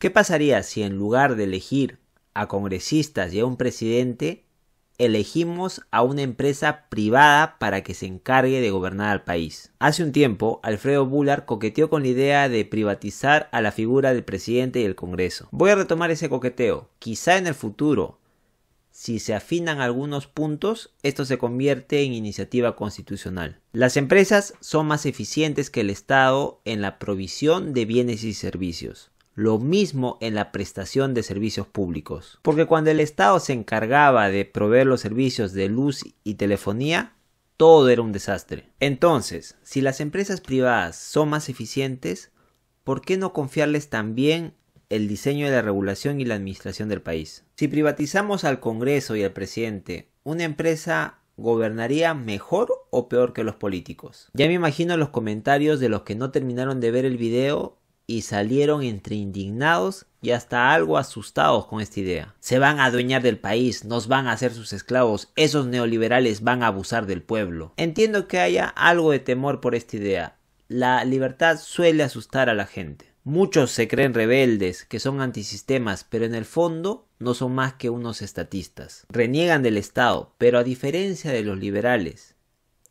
¿Qué pasaría si en lugar de elegir a congresistas y a un presidente, elegimos a una empresa privada para que se encargue de gobernar al país. Hace un tiempo, Alfredo Bullard coqueteó con la idea de privatizar a la figura del presidente y el Congreso. Voy a retomar ese coqueteo. Quizá en el futuro, si se afinan algunos puntos, esto se convierte en iniciativa constitucional. Las empresas son más eficientes que el Estado en la provisión de bienes y servicios. Lo mismo en la prestación de servicios públicos. Porque cuando el Estado se encargaba de proveer los servicios de luz y telefonía, todo era un desastre. Entonces, si las empresas privadas son más eficientes, ¿por qué no confiarles también el diseño de la regulación y la administración del país? Si privatizamos al Congreso y al presidente, ¿una empresa gobernaría mejor o peor que los políticos? Ya me imagino los comentarios de los que no terminaron de ver el video y salieron entre indignados y hasta algo asustados con esta idea. Se van a adueñar del país, nos van a hacer sus esclavos, esos neoliberales van a abusar del pueblo. Entiendo que haya algo de temor por esta idea. La libertad suele asustar a la gente. Muchos se creen rebeldes, que son antisistemas, pero en el fondo no son más que unos estatistas. Reniegan del Estado, pero a diferencia de los liberales,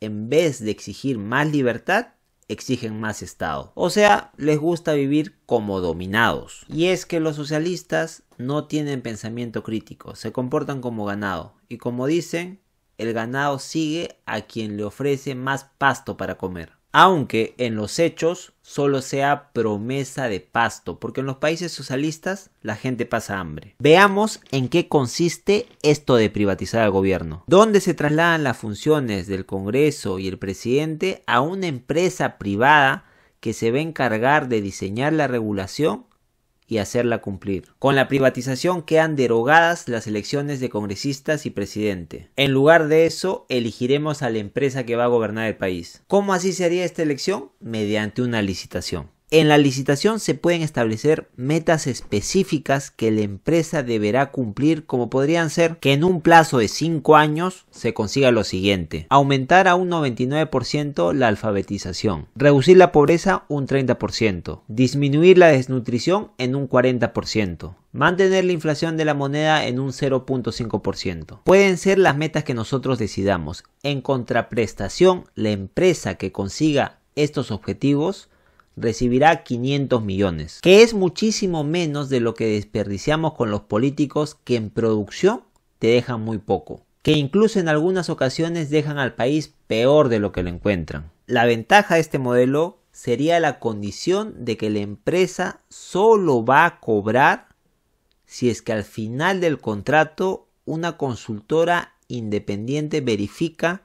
en vez de exigir más libertad, exigen más Estado. O sea, les gusta vivir como dominados. Y es que los socialistas no tienen pensamiento crítico, se comportan como ganado. Y como dicen, el ganado sigue a quien le ofrece más pasto para comer aunque en los hechos solo sea promesa de pasto, porque en los países socialistas la gente pasa hambre. Veamos en qué consiste esto de privatizar al gobierno, ¿Dónde se trasladan las funciones del Congreso y el presidente a una empresa privada que se va a encargar de diseñar la regulación y hacerla cumplir, con la privatización quedan derogadas las elecciones de congresistas y presidente. En lugar de eso, elegiremos a la empresa que va a gobernar el país. ¿Cómo así sería esta elección? Mediante una licitación. En la licitación se pueden establecer metas específicas que la empresa deberá cumplir como podrían ser que en un plazo de 5 años se consiga lo siguiente. Aumentar a un 99% la alfabetización. Reducir la pobreza un 30%. Disminuir la desnutrición en un 40%. Mantener la inflación de la moneda en un 0.5%. Pueden ser las metas que nosotros decidamos. En contraprestación, la empresa que consiga estos objetivos recibirá 500 millones, que es muchísimo menos de lo que desperdiciamos con los políticos que en producción te dejan muy poco, que incluso en algunas ocasiones dejan al país peor de lo que lo encuentran. La ventaja de este modelo sería la condición de que la empresa solo va a cobrar si es que al final del contrato una consultora independiente verifica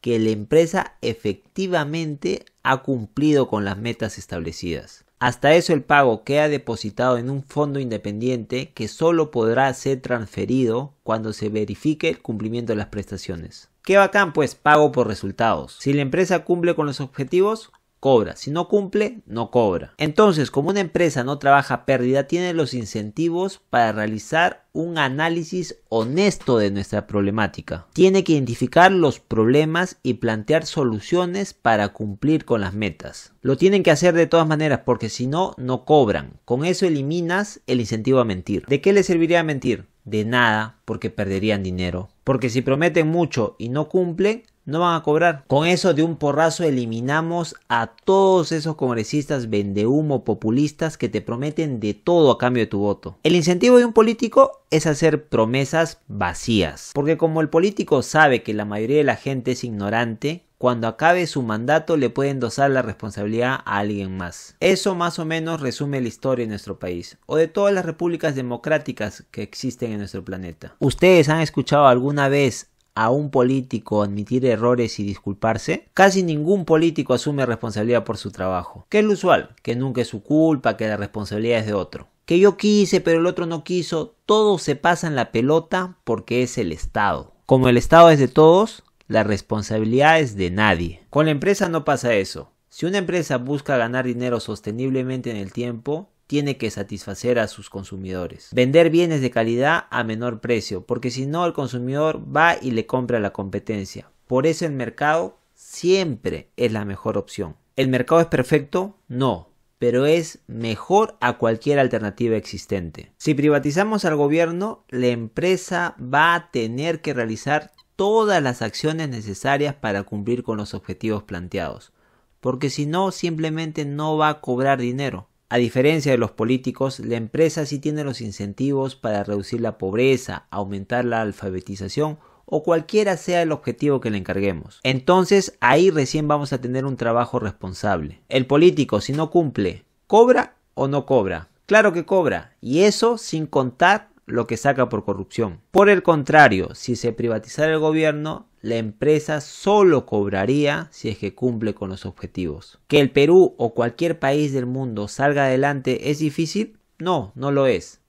que la empresa efectivamente ha cumplido con las metas establecidas. Hasta eso el pago queda depositado en un fondo independiente que solo podrá ser transferido cuando se verifique el cumplimiento de las prestaciones. Qué bacán pues pago por resultados. Si la empresa cumple con los objetivos, cobra. Si no cumple, no cobra. Entonces, como una empresa no trabaja pérdida, tiene los incentivos para realizar un análisis honesto de nuestra problemática. Tiene que identificar los problemas y plantear soluciones para cumplir con las metas. Lo tienen que hacer de todas maneras porque si no, no cobran. Con eso eliminas el incentivo a mentir. ¿De qué le serviría mentir? De nada, porque perderían dinero. Porque si prometen mucho y no cumplen, no van a cobrar. Con eso de un porrazo eliminamos a todos esos congresistas vendehumo populistas que te prometen de todo a cambio de tu voto. El incentivo de un político es hacer promesas vacías, porque como el político sabe que la mayoría de la gente es ignorante, cuando acabe su mandato le puede endosar la responsabilidad a alguien más. Eso más o menos resume la historia de nuestro país, o de todas las repúblicas democráticas que existen en nuestro planeta. ¿Ustedes han escuchado alguna vez a un político admitir errores y disculparse? Casi ningún político asume responsabilidad por su trabajo. Que es lo usual, que nunca es su culpa, que la responsabilidad es de otro. Que yo quise, pero el otro no quiso. Todos se pasan la pelota porque es el Estado. Como el Estado es de todos, la responsabilidad es de nadie. Con la empresa no pasa eso. Si una empresa busca ganar dinero sosteniblemente en el tiempo, tiene que satisfacer a sus consumidores. Vender bienes de calidad a menor precio, porque si no el consumidor va y le compra la competencia. Por eso el mercado siempre es la mejor opción. ¿El mercado es perfecto? No, pero es mejor a cualquier alternativa existente. Si privatizamos al gobierno, la empresa va a tener que realizar todas las acciones necesarias para cumplir con los objetivos planteados, porque si no simplemente no va a cobrar dinero a diferencia de los políticos, la empresa sí tiene los incentivos para reducir la pobreza, aumentar la alfabetización o cualquiera sea el objetivo que le encarguemos. Entonces ahí recién vamos a tener un trabajo responsable. El político, si no cumple, ¿cobra o no cobra? Claro que cobra, y eso sin contar lo que saca por corrupción. Por el contrario, si se privatizara el gobierno, la empresa solo cobraría si es que cumple con los objetivos. ¿Que el Perú o cualquier país del mundo salga adelante es difícil? No, no lo es.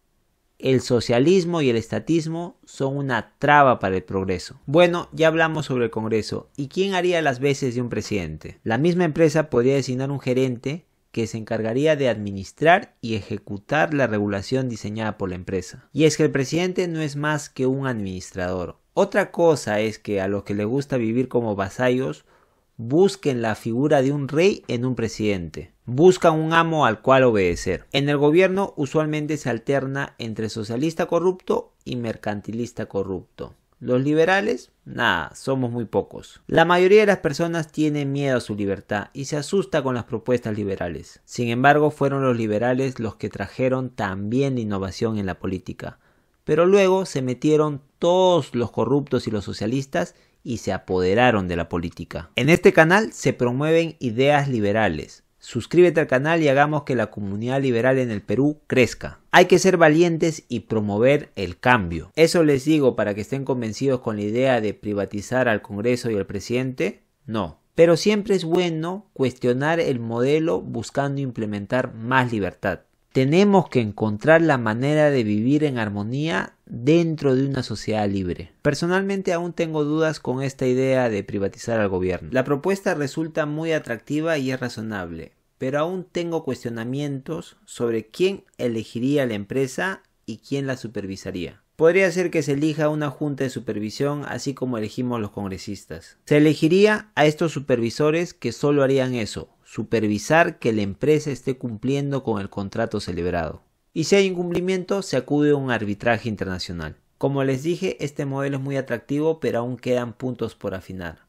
El socialismo y el estatismo son una traba para el progreso. Bueno, ya hablamos sobre el Congreso. ¿Y quién haría las veces de un presidente? La misma empresa podría designar un gerente que se encargaría de administrar y ejecutar la regulación diseñada por la empresa. Y es que el presidente no es más que un administrador, otra cosa es que a los que les gusta vivir como vasallos, busquen la figura de un rey en un presidente. Buscan un amo al cual obedecer. En el gobierno usualmente se alterna entre socialista corrupto y mercantilista corrupto. Los liberales, nada, somos muy pocos. La mayoría de las personas tiene miedo a su libertad y se asusta con las propuestas liberales. Sin embargo, fueron los liberales los que trajeron también innovación en la política. Pero luego se metieron todos los corruptos y los socialistas y se apoderaron de la política. En este canal se promueven ideas liberales. Suscríbete al canal y hagamos que la comunidad liberal en el Perú crezca. Hay que ser valientes y promover el cambio. Eso les digo para que estén convencidos con la idea de privatizar al Congreso y al presidente. No. Pero siempre es bueno cuestionar el modelo buscando implementar más libertad. Tenemos que encontrar la manera de vivir en armonía dentro de una sociedad libre. Personalmente aún tengo dudas con esta idea de privatizar al gobierno. La propuesta resulta muy atractiva y es razonable, pero aún tengo cuestionamientos sobre quién elegiría la empresa y quién la supervisaría. Podría ser que se elija una junta de supervisión así como elegimos los congresistas. Se elegiría a estos supervisores que solo harían eso, supervisar que la empresa esté cumpliendo con el contrato celebrado y si hay incumplimiento se acude a un arbitraje internacional. Como les dije, este modelo es muy atractivo, pero aún quedan puntos por afinar.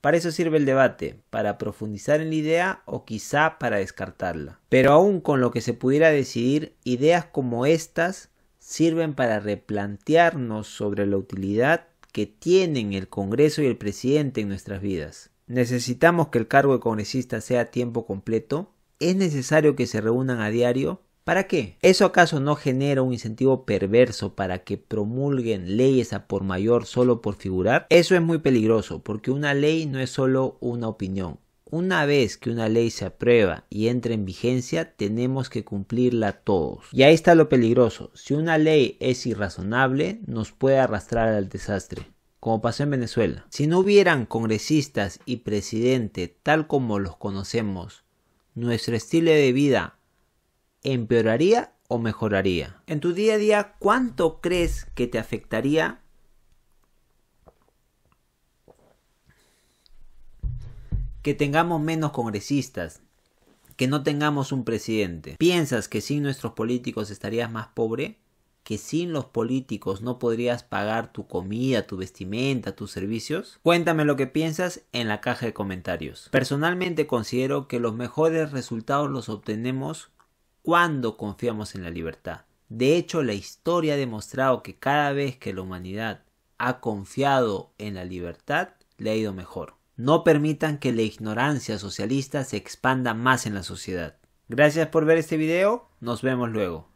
Para eso sirve el debate, para profundizar en la idea o quizá para descartarla. Pero aún con lo que se pudiera decidir, ideas como estas sirven para replantearnos sobre la utilidad que tienen el Congreso y el presidente en nuestras vidas. ¿Necesitamos que el cargo de congresista sea a tiempo completo? ¿Es necesario que se reúnan a diario? ¿Para qué? ¿Eso acaso no genera un incentivo perverso para que promulguen leyes a por mayor solo por figurar? Eso es muy peligroso, porque una ley no es solo una opinión. Una vez que una ley se aprueba y entra en vigencia, tenemos que cumplirla todos. Y ahí está lo peligroso. Si una ley es irrazonable, nos puede arrastrar al desastre como pasó en Venezuela. Si no hubieran congresistas y presidente tal como los conocemos, nuestro estilo de vida empeoraría o mejoraría? En tu día a día, ¿cuánto crees que te afectaría? Que tengamos menos congresistas, que no tengamos un presidente. ¿Piensas que sin nuestros políticos estarías más pobre? ¿Que sin los políticos no podrías pagar tu comida, tu vestimenta, tus servicios? Cuéntame lo que piensas en la caja de comentarios. Personalmente considero que los mejores resultados los obtenemos cuando confiamos en la libertad. De hecho, la historia ha demostrado que cada vez que la humanidad ha confiado en la libertad, le ha ido mejor. No permitan que la ignorancia socialista se expanda más en la sociedad. Gracias por ver este video, nos vemos luego.